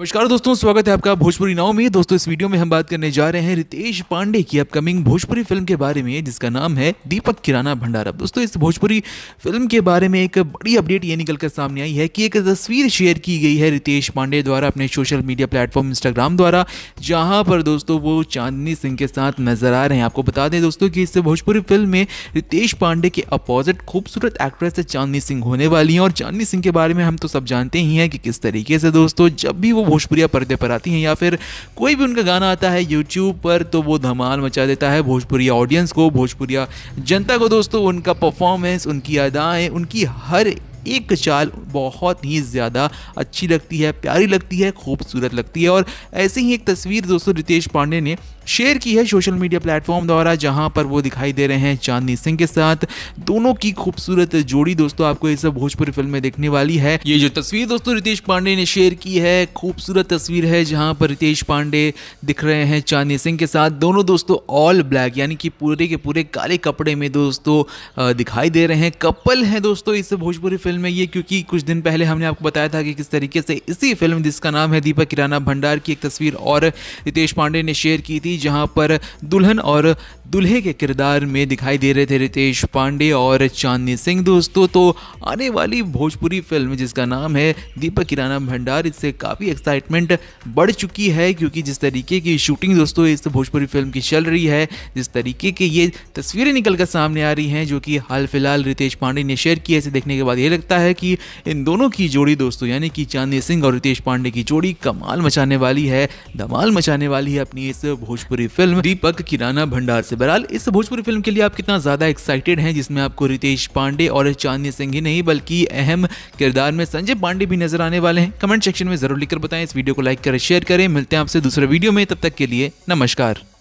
नमस्कार दोस्तों स्वागत है आपका भोजपुरी नाव में दोस्तों इस वीडियो में हम बात करने जा रहे हैं रितेश पांडे की अपकमिंग भोजपुरी फिल्म के बारे में जिसका नाम है दीपक किराना भंडारा दोस्तों इस भोजपुरी फिल्म के बारे में एक बड़ी अपडेट ये निकलकर सामने आई है कि एक तस्वीर शेयर की गई है रितेश पांडे द्वारा अपने सोशल मीडिया प्लेटफॉर्म इंस्टाग्राम द्वारा जहाँ पर दोस्तों वो चांदनी सिंह के साथ नजर आ रहे हैं आपको बता दें दोस्तों की इस भोजपुरी फिल्म में रितेश पांडे के अपोजिट खूबसूरत एक्ट्रेस चांदनी सिंह होने वाली है और चांदनी सिंह के बारे में हम तो सब जानते ही हैं कि किस तरीके से दोस्तों जब भी वो हम्म। भोजपुरिया पर्दे पर आती हैं या फिर कोई भी उनका गाना आता है यूट्यूब पर तो वो धमाल मचा देता है भोजपुरिया ऑडियंस को भोजपुरिया जनता को दोस्तों उनका परफॉर्मेंस उनकी अदाएँ उनकी हर एक चाल बहुत ही ज़्यादा अच्छी लगती है प्यारी लगती है खूबसूरत लगती है और ऐसी ही एक तस्वीर दोस्तों रितेश पांडे ने शेयर की है सोशल मीडिया प्लेटफॉर्म द्वारा जहां पर वो दिखाई दे रहे हैं चांदनी सिंह के साथ दोनों की खूबसूरत जोड़ी दोस्तों आपको इस भोजपुरी फिल्म में देखने वाली है ये जो तस्वीर दोस्तों रितेश पांडे ने शेयर की है खूबसूरत तस्वीर है जहां पर रितेश पांडे दिख रहे हैं चांदनी सिंह के साथ दोनों दोस्तों ऑल ब्लैक यानी कि पूरे के पूरे काले कपड़े में दोस्तों दिखाई दे रहे हैं कपल हैं दोस्तों इस भोजपुरी फिल्म फिल्म है ये क्योंकि कुछ दिन पहले हमने आपको बताया था कि किस तरीके से इसी फिल्म जिसका नाम है दीपक किराना भंडार की एक तस्वीर और रितेश पांडे ने शेयर की थी जहाँ पर दुल्हन और दुल्हे के किरदार में दिखाई दे रहे थे रितेश पांडे और चांदनी सिंह दोस्तों तो आने वाली भोजपुरी फिल्म जिसका नाम है दीपक किराना भंडार इससे काफ़ी एक्साइटमेंट बढ़ चुकी है क्योंकि जिस तरीके की शूटिंग दोस्तों इस भोजपुरी फिल्म की चल रही है जिस तरीके की ये तस्वीरें निकल कर सामने आ रही हैं जो कि हाल फिलहाल रितेश पांडे ने शेयर की है इसे देखने के बाद ये लगता है कि इन दोनों की जोड़ी दोस्तों यानी कि चांदनी सिंह और रितेश पांडे की जोड़ी कमाल मचाने वाली है धमाल मचाने वाली है अपनी इस भोजपुरी फिल्म दीपक किराना भंडार से बहरहाल इस भोजपुरी फिल्म के लिए आप कितना ज़्यादा एक्साइटेड हैं जिसमें आपको रितेश पांडे और चांदनी सिंह ही नहीं बल्कि अहम किरदार में संजय पांडे भी नजर आने वाले हैं कमेंट सेक्शन में जरूर लिखकर बताएं इस वीडियो को लाइक करें शेयर करें मिलते हैं आपसे दूसरे वीडियो में तब तक के लिए नमस्कार